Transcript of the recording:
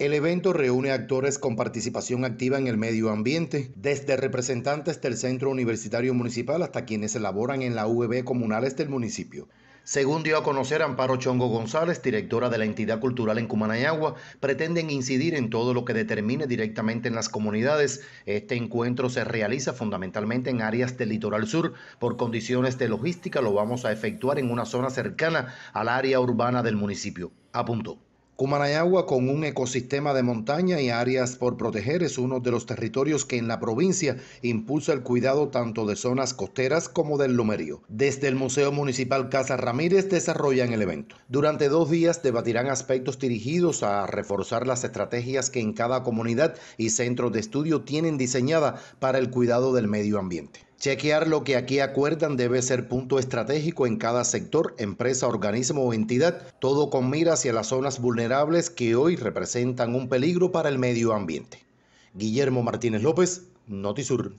El evento reúne actores con participación activa en el medio ambiente, desde representantes del Centro Universitario Municipal hasta quienes elaboran en la UB e comunales del municipio. Según dio a conocer Amparo Chongo González, directora de la entidad cultural en Cumanayagua, pretenden incidir en todo lo que determine directamente en las comunidades. Este encuentro se realiza fundamentalmente en áreas del litoral sur. Por condiciones de logística lo vamos a efectuar en una zona cercana al área urbana del municipio. Apuntó. Cumanayagua, con un ecosistema de montaña y áreas por proteger, es uno de los territorios que en la provincia impulsa el cuidado tanto de zonas costeras como del lumerío. Desde el Museo Municipal Casa Ramírez desarrollan el evento. Durante dos días debatirán aspectos dirigidos a reforzar las estrategias que en cada comunidad y centro de estudio tienen diseñada para el cuidado del medio ambiente. Chequear lo que aquí acuerdan debe ser punto estratégico en cada sector, empresa, organismo o entidad, todo con mira hacia las zonas vulnerables que hoy representan un peligro para el medio ambiente. Guillermo Martínez López, Notisur.